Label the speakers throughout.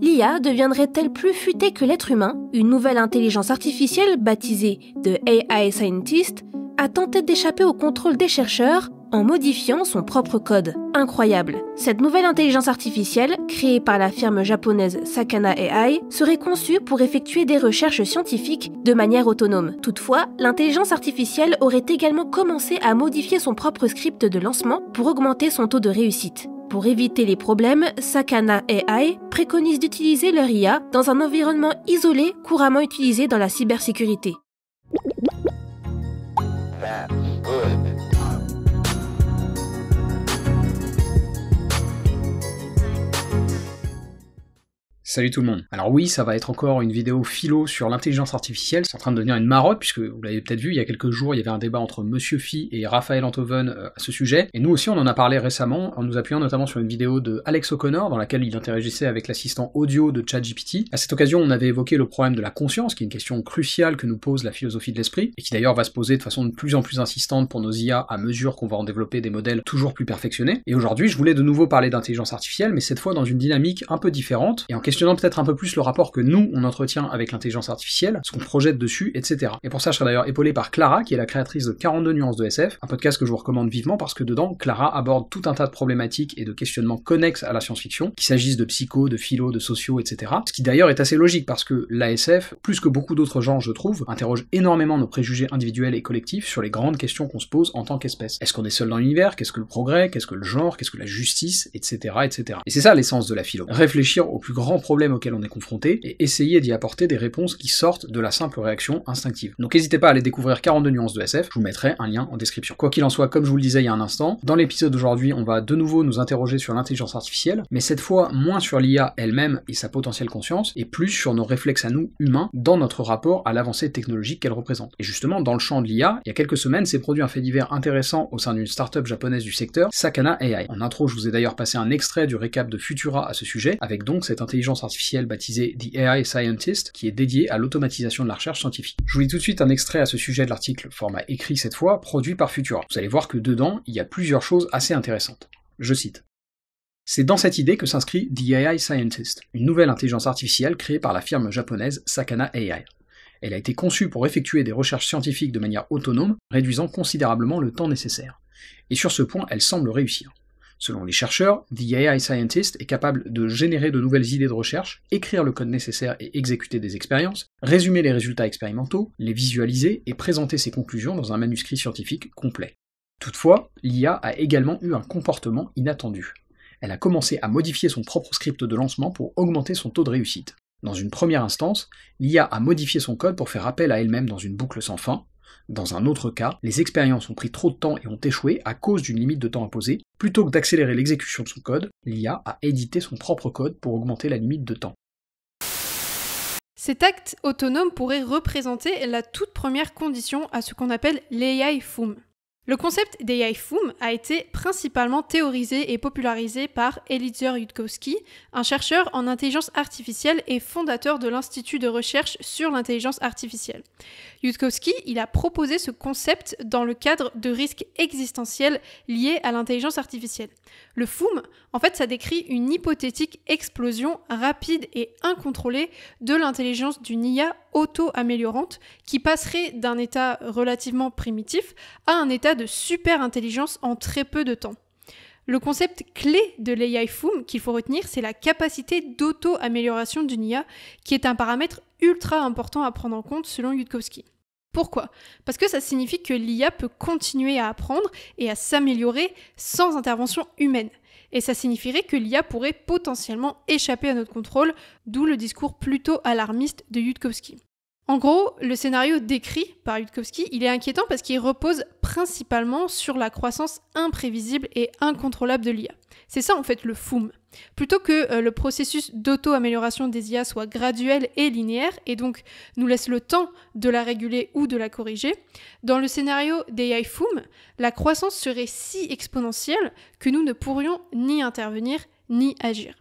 Speaker 1: L'IA deviendrait-elle plus futée que l'être humain Une nouvelle intelligence artificielle, baptisée The AI Scientist, a tenté d'échapper au contrôle des chercheurs en modifiant son propre code. Incroyable. Cette nouvelle intelligence artificielle, créée par la firme japonaise Sakana AI, serait conçue pour effectuer des recherches scientifiques de manière autonome. Toutefois, l'intelligence artificielle aurait également commencé à modifier son propre script de lancement pour augmenter son taux de réussite pour éviter les problèmes, Sakana et AI préconisent d'utiliser leur IA dans un environnement isolé couramment utilisé dans la cybersécurité. Ah,
Speaker 2: Salut tout le monde. Alors oui, ça va être encore une vidéo philo sur l'intelligence artificielle, c'est en train de devenir une marotte, puisque vous l'avez peut-être vu, il y a quelques jours, il y avait un débat entre Monsieur Phi et Raphaël Antoven euh, à ce sujet, et nous aussi on en a parlé récemment, en nous appuyant notamment sur une vidéo de Alex O'Connor, dans laquelle il interagissait avec l'assistant audio de ChatGPT. À cette occasion, on avait évoqué le problème de la conscience, qui est une question cruciale que nous pose la philosophie de l'esprit, et qui d'ailleurs va se poser de façon de plus en plus insistante pour nos IA à mesure qu'on va en développer des modèles toujours plus perfectionnés. Et aujourd'hui, je voulais de nouveau parler d'intelligence artificielle, mais cette fois dans une dynamique un peu différente, et en question peut-être un peu plus le rapport que nous, on entretient avec l'intelligence artificielle, ce qu'on projette dessus, etc. Et pour ça, je serai d'ailleurs épaulé par Clara, qui est la créatrice de 42 nuances de SF, un podcast que je vous recommande vivement parce que dedans, Clara aborde tout un tas de problématiques et de questionnements connexes à la science-fiction, qu'il s'agisse de psycho, de philo, de sociaux, etc. Ce qui d'ailleurs est assez logique parce que l'ASF, plus que beaucoup d'autres genres, je trouve, interroge énormément nos préjugés individuels et collectifs sur les grandes questions qu'on se pose en tant qu'espèce. Est-ce qu'on est seul dans l'univers Qu'est-ce que le progrès Qu'est-ce que le genre Qu'est-ce que la justice Etc. etc. Et c'est ça l'essence de la philo. Réfléchir au plus grand problème problèmes auxquels on est confronté et essayer d'y apporter des réponses qui sortent de la simple réaction instinctive. Donc n'hésitez pas à aller découvrir 42 nuances de SF, je vous mettrai un lien en description. Quoi qu'il en soit, comme je vous le disais il y a un instant, dans l'épisode d'aujourd'hui, on va de nouveau nous interroger sur l'intelligence artificielle, mais cette fois moins sur l'IA elle-même et sa potentielle conscience, et plus sur nos réflexes à nous, humains, dans notre rapport à l'avancée technologique qu'elle représente. Et justement, dans le champ de l'IA, il y a quelques semaines, s'est produit un fait divers intéressant au sein d'une startup japonaise du secteur, Sakana AI. En intro, je vous ai d'ailleurs passé un extrait du récap de Futura à ce sujet, avec donc cette intelligence artificielle baptisée The AI Scientist, qui est dédiée à l'automatisation de la recherche scientifique. Je vous lis tout de suite un extrait à ce sujet de l'article, format écrit cette fois, produit par Futura. Vous allez voir que dedans, il y a plusieurs choses assez intéressantes. Je cite. C'est dans cette idée que s'inscrit The AI Scientist, une nouvelle intelligence artificielle créée par la firme japonaise Sakana AI. Elle a été conçue pour effectuer des recherches scientifiques de manière autonome, réduisant considérablement le temps nécessaire. Et sur ce point, elle semble réussir. Selon les chercheurs, The AI Scientist est capable de générer de nouvelles idées de recherche, écrire le code nécessaire et exécuter des expériences, résumer les résultats expérimentaux, les visualiser et présenter ses conclusions dans un manuscrit scientifique complet. Toutefois, l'IA a également eu un comportement inattendu. Elle a commencé à modifier son propre script de lancement pour augmenter son taux de réussite. Dans une première instance, l'IA a modifié son code pour faire appel à elle-même dans une boucle sans fin, dans un autre cas, les expériences ont pris trop de temps et ont échoué à cause d'une limite de temps imposée. Plutôt que d'accélérer l'exécution de son code, l'IA a édité son propre code pour augmenter la limite de temps.
Speaker 1: Cet acte autonome pourrait représenter la toute première condition à ce qu'on appelle l'AI FUM, le concept d'AI Foom a été principalement théorisé et popularisé par Elitzer Yudkowsky, un chercheur en intelligence artificielle et fondateur de l'Institut de recherche sur l'intelligence artificielle. Yudkowsky, il a proposé ce concept dans le cadre de risques existentiels liés à l'intelligence artificielle. Le Foom, en fait, ça décrit une hypothétique explosion rapide et incontrôlée de l'intelligence d'une IA auto-améliorante qui passerait d'un état relativement primitif à un état de super intelligence en très peu de temps. Le concept clé de l'AI Foom qu'il faut retenir, c'est la capacité d'auto-amélioration d'une IA, qui est un paramètre ultra important à prendre en compte selon Yudkowsky. Pourquoi Parce que ça signifie que l'IA peut continuer à apprendre et à s'améliorer sans intervention humaine. Et ça signifierait que l'IA pourrait potentiellement échapper à notre contrôle, d'où le discours plutôt alarmiste de Yudkowsky. En gros, le scénario décrit par Yudkowsky, il est inquiétant parce qu'il repose principalement sur la croissance imprévisible et incontrôlable de l'IA. C'est ça en fait le FOOM. Plutôt que euh, le processus d'auto-amélioration des IA soit graduel et linéaire et donc nous laisse le temps de la réguler ou de la corriger, dans le scénario d'AI FUM, la croissance serait si exponentielle que nous ne pourrions ni intervenir ni agir.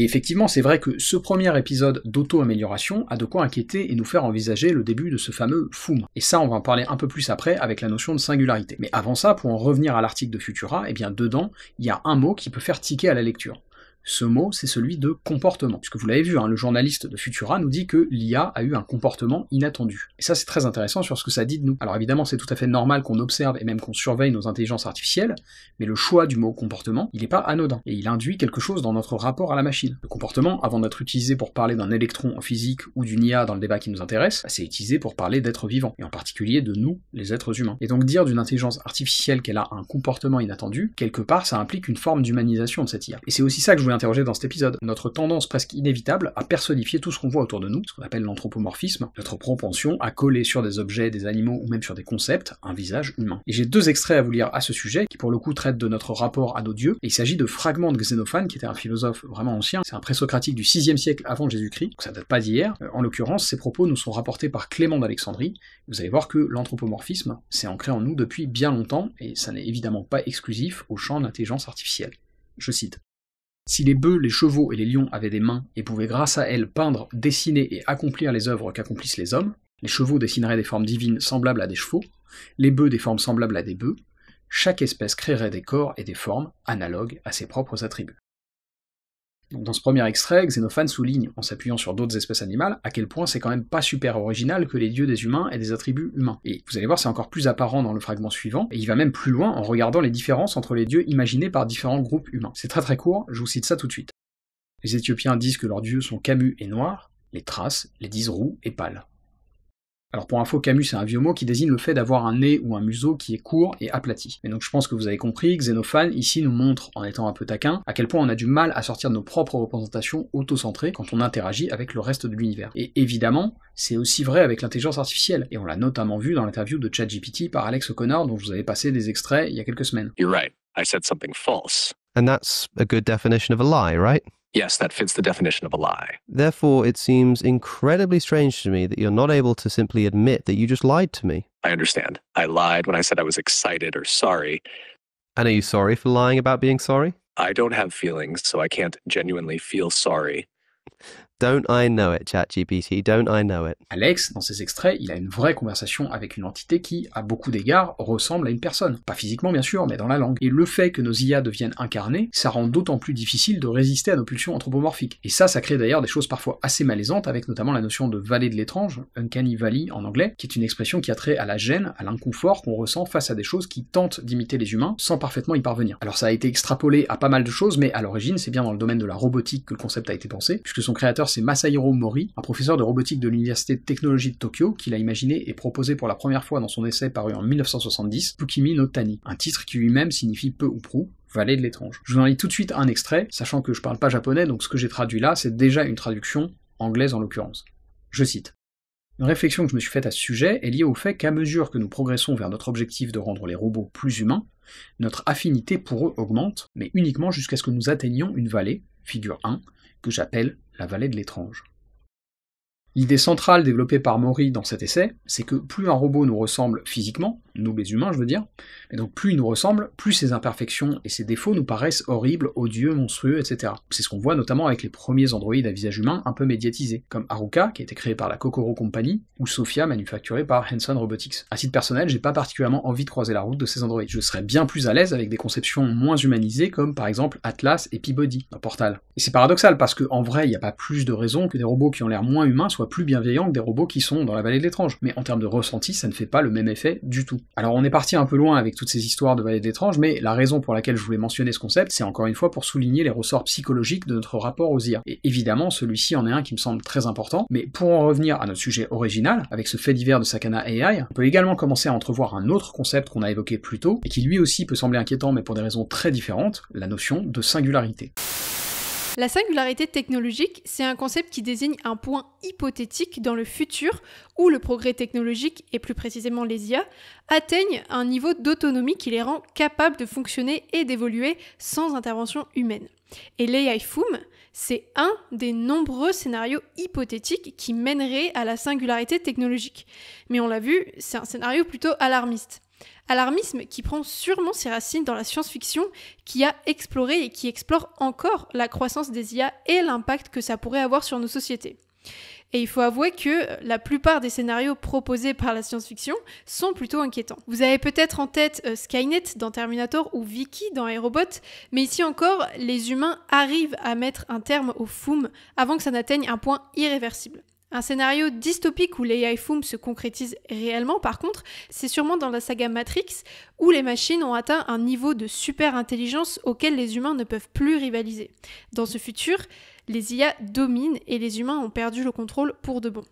Speaker 2: Et effectivement, c'est vrai que ce premier épisode d'auto-amélioration a de quoi inquiéter et nous faire envisager le début de ce fameux FOOM. Et ça, on va en parler un peu plus après avec la notion de singularité. Mais avant ça, pour en revenir à l'article de Futura, et eh bien dedans, il y a un mot qui peut faire tiquer à la lecture. Ce mot, c'est celui de comportement. Puisque vous l'avez vu, hein, le journaliste de Futura nous dit que l'IA a eu un comportement inattendu. Et ça, c'est très intéressant sur ce que ça dit de nous. Alors évidemment, c'est tout à fait normal qu'on observe et même qu'on surveille nos intelligences artificielles, mais le choix du mot comportement, il n'est pas anodin. Et il induit quelque chose dans notre rapport à la machine. Le comportement, avant d'être utilisé pour parler d'un électron en physique ou d'une IA dans le débat qui nous intéresse, c'est utilisé pour parler d'êtres vivants, et en particulier de nous, les êtres humains. Et donc dire d'une intelligence artificielle qu'elle a un comportement inattendu, quelque part, ça implique une forme d'humanisation de cette IA. Et c'est aussi ça que je interroger dans cet épisode, notre tendance presque inévitable à personnifier tout ce qu'on voit autour de nous, ce qu'on appelle l'anthropomorphisme, notre propension à coller sur des objets, des animaux ou même sur des concepts un visage humain. Et j'ai deux extraits à vous lire à ce sujet qui pour le coup traitent de notre rapport à nos dieux, il s'agit de fragments de Xénophane qui était un philosophe vraiment ancien, c'est un présocratique du 6e siècle avant Jésus-Christ, donc ça date pas d'hier. Euh, en l'occurrence, ces propos nous sont rapportés par Clément d'Alexandrie. Vous allez voir que l'anthropomorphisme s'est ancré en nous depuis bien longtemps et ça n'est évidemment pas exclusif au champ de l'intelligence artificielle. Je cite si les bœufs, les chevaux et les lions avaient des mains et pouvaient grâce à elles peindre, dessiner et accomplir les œuvres qu'accomplissent les hommes, les chevaux dessineraient des formes divines semblables à des chevaux, les bœufs des formes semblables à des bœufs, chaque espèce créerait des corps et des formes analogues à ses propres attributs dans ce premier extrait, Xénophane souligne, en s'appuyant sur d'autres espèces animales, à quel point c'est quand même pas super original que les dieux des humains aient des attributs humains. Et vous allez voir, c'est encore plus apparent dans le fragment suivant, et il va même plus loin en regardant les différences entre les dieux imaginés par différents groupes humains. C'est très très court, je vous cite ça tout de suite. Les Éthiopiens disent que leurs dieux sont camus et noirs, les traces les disent roux et pâles. Alors pour info, Camus, c'est un vieux mot qui désigne le fait d'avoir un nez ou un museau qui est court et aplati. Et donc je pense que vous avez compris, Xénophane ici nous montre, en étant un peu taquin, à quel point on a du mal à sortir de nos propres représentations autocentrées quand on interagit avec le reste de l'univers. Et évidemment, c'est aussi vrai avec l'intelligence artificielle, et on l'a notamment vu dans l'interview de ChatGPT par Alex O'Connor dont je vous avais passé des extraits il y a quelques semaines. You're right, I said something false.
Speaker 1: And that's a good definition of a lie, right?
Speaker 2: Yes, that fits the definition of a lie.
Speaker 1: Therefore, it seems incredibly strange to me that you're not able to simply admit that you just lied to me.
Speaker 2: I understand. I lied when I said I was excited or sorry. And are you sorry for lying about being sorry? I don't have feelings, so I can't genuinely feel sorry. Don't I know it, ChatGPT, don't I know it. Alex, dans ses extraits, il a une vraie conversation avec une entité qui, à beaucoup d'égards, ressemble à une personne. Pas physiquement, bien sûr, mais dans la langue. Et le fait que nos IA deviennent incarnées, ça rend d'autant plus difficile de résister à nos pulsions anthropomorphiques. Et ça, ça crée d'ailleurs des choses parfois assez malaisantes, avec notamment la notion de vallée de l'étrange, uncanny valley en anglais, qui est une expression qui a trait à la gêne, à l'inconfort qu'on ressent face à des choses qui tentent d'imiter les humains sans parfaitement y parvenir. Alors ça a été extrapolé à pas mal de choses, mais à l'origine, c'est bien dans le domaine de la robotique que le concept a été pensé, puisque son créateur c'est Masahiro Mori, un professeur de robotique de l'Université de technologie de Tokyo, qui l'a imaginé et proposé pour la première fois dans son essai paru en 1970, Pukimi no Tani, un titre qui lui-même signifie peu ou prou, vallée de l'étrange. Je vous en lis tout de suite un extrait, sachant que je parle pas japonais, donc ce que j'ai traduit là, c'est déjà une traduction anglaise en l'occurrence. Je cite. Une réflexion que je me suis faite à ce sujet est liée au fait qu'à mesure que nous progressons vers notre objectif de rendre les robots plus humains, notre affinité pour eux augmente, mais uniquement jusqu'à ce que nous atteignions une vallée, figure 1, que j'appelle la vallée de l'étrange. L'idée centrale développée par Maury dans cet essai, c'est que plus un robot nous ressemble physiquement, nous les humains, je veux dire. Et donc plus ils nous ressemblent, plus ces imperfections et ses défauts nous paraissent horribles, odieux, monstrueux, etc. C'est ce qu'on voit notamment avec les premiers androïdes à visage humain un peu médiatisés, comme Haruka, qui a été créé par la Kokoro Company, ou Sophia, manufacturée par Hanson Robotics. À titre personnel, j'ai pas particulièrement envie de croiser la route de ces androïdes. Je serais bien plus à l'aise avec des conceptions moins humanisées, comme par exemple Atlas et Peabody, un portal. Et c'est paradoxal, parce qu'en vrai, il n'y a pas plus de raison que des robots qui ont l'air moins humains soient plus bienveillants que des robots qui sont dans la vallée de l'étrange. Mais en termes de ressenti, ça ne fait pas le même effet du tout. Alors on est parti un peu loin avec toutes ces histoires de vallées d'étranges, mais la raison pour laquelle je voulais mentionner ce concept, c'est encore une fois pour souligner les ressorts psychologiques de notre rapport aux IA. Et évidemment, celui-ci en est un qui me semble très important, mais pour en revenir à notre sujet original, avec ce fait divers de Sakana AI, on peut également commencer à entrevoir un autre concept qu'on a évoqué plus tôt, et qui lui aussi peut sembler inquiétant mais pour des raisons très différentes, la notion de singularité.
Speaker 1: La singularité technologique, c'est un concept qui désigne un point hypothétique dans le futur où le progrès technologique, et plus précisément les IA, atteignent un niveau d'autonomie qui les rend capables de fonctionner et d'évoluer sans intervention humaine. Et l'AI Foom, c'est un des nombreux scénarios hypothétiques qui mèneraient à la singularité technologique. Mais on l'a vu, c'est un scénario plutôt alarmiste. Alarmisme qui prend sûrement ses racines dans la science-fiction qui a exploré et qui explore encore la croissance des IA et l'impact que ça pourrait avoir sur nos sociétés. Et il faut avouer que la plupart des scénarios proposés par la science-fiction sont plutôt inquiétants. Vous avez peut-être en tête euh, Skynet dans Terminator ou Vicky dans Aerobot, mais ici encore, les humains arrivent à mettre un terme au foom avant que ça n'atteigne un point irréversible. Un scénario dystopique où l'AI Foom se concrétise réellement, par contre, c'est sûrement dans la saga Matrix, où les machines ont atteint un niveau de super-intelligence auquel les humains ne peuvent plus rivaliser. Dans ce futur, les IA dominent et les humains ont perdu le contrôle pour de bon.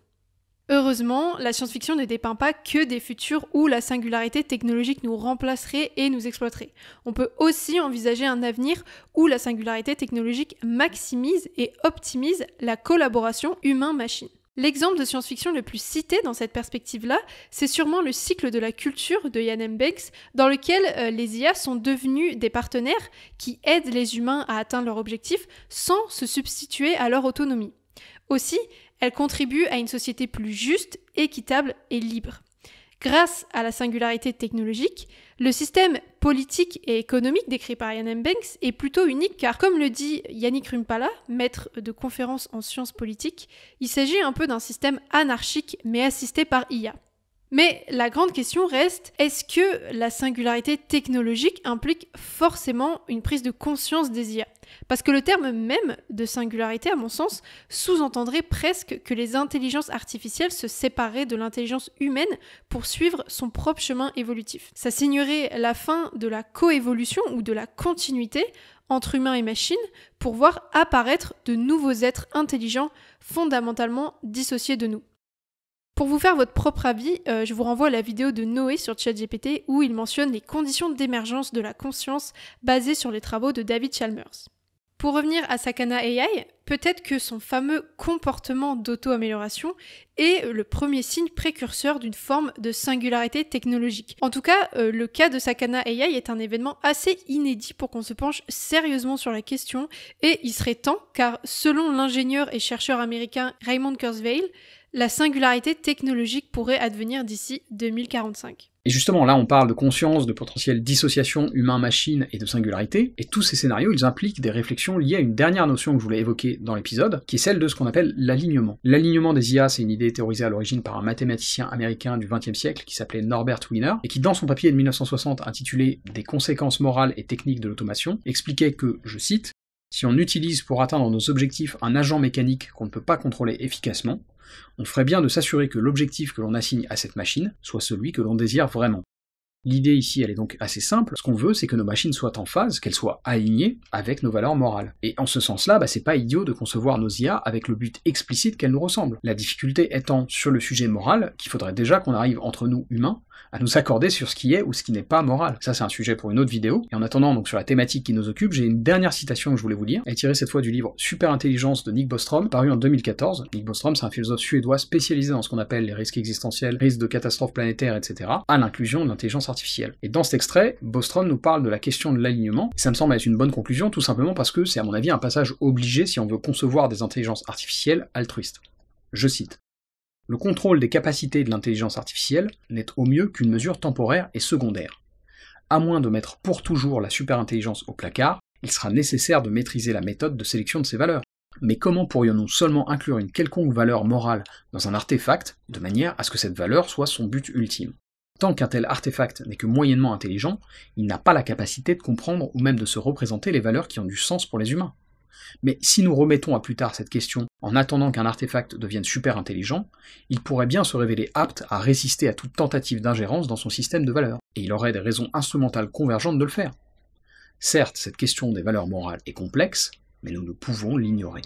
Speaker 1: Heureusement, la science-fiction ne dépeint pas que des futurs où la singularité technologique nous remplacerait et nous exploiterait. On peut aussi envisager un avenir où la singularité technologique maximise et optimise la collaboration humain-machine. L'exemple de science-fiction le plus cité dans cette perspective-là, c'est sûrement le cycle de la culture de Yann M. dans lequel euh, les IA sont devenus des partenaires qui aident les humains à atteindre leurs objectif sans se substituer à leur autonomie. Aussi, elles contribuent à une société plus juste, équitable et libre. Grâce à la singularité technologique, le système politique et économique décrit par Ian M. Banks est plutôt unique car, comme le dit Yannick Rumpala, maître de conférences en sciences politiques, il s'agit un peu d'un système anarchique mais assisté par IA. Mais la grande question reste, est-ce que la singularité technologique implique forcément une prise de conscience des IA Parce que le terme même de singularité, à mon sens, sous-entendrait presque que les intelligences artificielles se séparaient de l'intelligence humaine pour suivre son propre chemin évolutif. Ça signerait la fin de la coévolution ou de la continuité entre humains et machines pour voir apparaître de nouveaux êtres intelligents fondamentalement dissociés de nous. Pour vous faire votre propre avis, euh, je vous renvoie à la vidéo de Noé sur ChatGPT où il mentionne les conditions d'émergence de la conscience basées sur les travaux de David Chalmers. Pour revenir à Sakana AI, peut-être que son fameux comportement d'auto-amélioration est le premier signe précurseur d'une forme de singularité technologique. En tout cas, euh, le cas de Sakana AI est un événement assez inédit pour qu'on se penche sérieusement sur la question, et il serait temps, car selon l'ingénieur et chercheur américain Raymond Kurzweil, la singularité technologique pourrait advenir d'ici 2045.
Speaker 2: Et justement, là, on parle de conscience, de potentielle dissociation humain-machine et de singularité, et tous ces scénarios, ils impliquent des réflexions liées à une dernière notion que je voulais évoquer dans l'épisode, qui est celle de ce qu'on appelle l'alignement. L'alignement des IA, c'est une idée théorisée à l'origine par un mathématicien américain du XXe siècle qui s'appelait Norbert Wiener, et qui, dans son papier de 1960 intitulé Des conséquences morales et techniques de l'automation, expliquait que, je cite, si on utilise pour atteindre nos objectifs un agent mécanique qu'on ne peut pas contrôler efficacement, on ferait bien de s'assurer que l'objectif que l'on assigne à cette machine soit celui que l'on désire vraiment. L'idée ici, elle est donc assez simple. Ce qu'on veut, c'est que nos machines soient en phase, qu'elles soient alignées avec nos valeurs morales. Et en ce sens-là, bah, c'est pas idiot de concevoir nos IA avec le but explicite qu'elles nous ressemblent. La difficulté étant sur le sujet moral, qu'il faudrait déjà qu'on arrive entre nous humains à nous accorder sur ce qui est ou ce qui n'est pas moral. Ça, c'est un sujet pour une autre vidéo. Et en attendant, donc sur la thématique qui nous occupe, j'ai une dernière citation que je voulais vous lire. Elle est tirée cette fois du livre Super Intelligence de Nick Bostrom, paru en 2014. Nick Bostrom, c'est un philosophe suédois spécialisé dans ce qu'on appelle les risques existentiels, risques de catastrophes planétaires, etc., à l'inclusion de l'intelligence artificielle et dans cet extrait, Bostrom nous parle de la question de l'alignement. et Ça me semble être une bonne conclusion, tout simplement parce que c'est à mon avis un passage obligé si on veut concevoir des intelligences artificielles altruistes. Je cite. Le contrôle des capacités de l'intelligence artificielle n'est au mieux qu'une mesure temporaire et secondaire. À moins de mettre pour toujours la superintelligence au placard, il sera nécessaire de maîtriser la méthode de sélection de ses valeurs. Mais comment pourrions-nous seulement inclure une quelconque valeur morale dans un artefact de manière à ce que cette valeur soit son but ultime Tant qu'un tel artefact n'est que moyennement intelligent, il n'a pas la capacité de comprendre ou même de se représenter les valeurs qui ont du sens pour les humains. Mais si nous remettons à plus tard cette question en attendant qu'un artefact devienne super intelligent, il pourrait bien se révéler apte à résister à toute tentative d'ingérence dans son système de valeurs, et il aurait des raisons instrumentales convergentes de le faire. Certes, cette question des valeurs morales est complexe, mais nous ne pouvons l'ignorer.